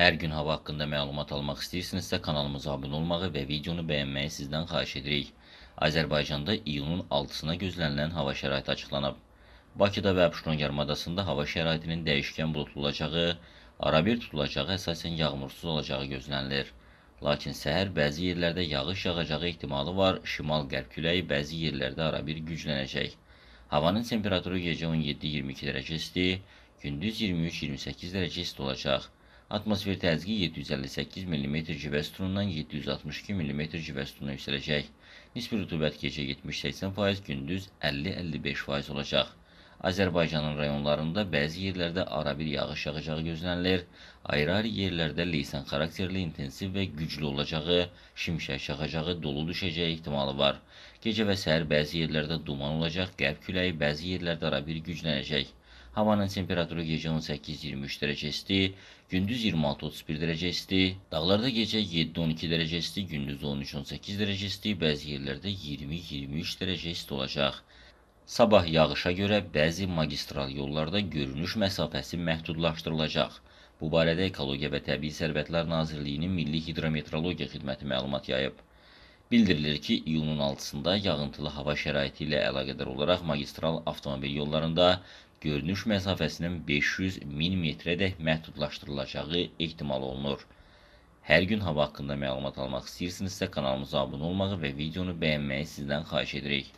Hər gün hava haqqında məlumat almaq istəyirsinizsə kanalımıza abunə olmağı və videonu bəyənməyi sizdən xahiş edirik. Azərbaycanda iyunun 6-sına gözlənilən hava şəraiti açıqlanıb. Bakıda və Abşeron yarımadasında hava şəraitinin dəyişkən buludlu olacağı, arabir tutulacağı, əsasən yağmursuz olacağı gözlənilir. Lakin səhər bəzi yerlərdə yağış yağacağı ehtimalı var, şimal-qərb küləyi bəzi yerlərdə arabir güclənəcək. Havanın temperaturu gecə 17-22 dərəcə isti, gündüz 23-28 dərəcə isti olacaq. Atmosfer təzyiqi 758 mm civə sütunundan 762 mm civə sütununa yüksələcək. Nisbi rütubət gecə 70-80%, gündüz 50-55% olacaq. Azərbaycanın rayonlarında bəzi yerlərdə arabir yağış yağacağı gözlənilir. Ayrı-ayrı yerlərdə leysan xarakterli intensiv və güclü olacağı, şimşək çaxacağı, dolu düşəcəyi ehtimalı var. Gecə və səhər bəzi yerlərdə duman olacaq, qərb küləyi bəzi yerlərdə arabir güclənəcək. Havanın temperaturu gecə 18-23 dərəcə isti, gündüz 26-31 dərəcə isti, dağlarda gecə 7-12 dərəcə isti, gündüz 13-18 dərəcə isti, bəzi yerlərdə 20-23 dərəcə isti olacaq. Sabah yağışa görə bəzi magistral yollarda görünüş məsafəsi məhdudlaşdırılacaq. Bu barədə Ekologiya və Təbii Sərvətlər Nazirliyinin Milli Hidrometrologiya Xidməti məlumat yayıb. Bildirilir ki, iyunun 6-sında yağıntılı hava şəraiti ilə əlaqədar olaraq magistral avtomobil yollarında görünüş məsafəsinin 500-1000 metrədək məhdudlaşdırılacağı ehtimal olunur. Hər gün hava haqqında məlumat almaq istəyirsinizsə kanalımıza abunə olmağı və videonu bəyənməyi sizdən xahiş edirik.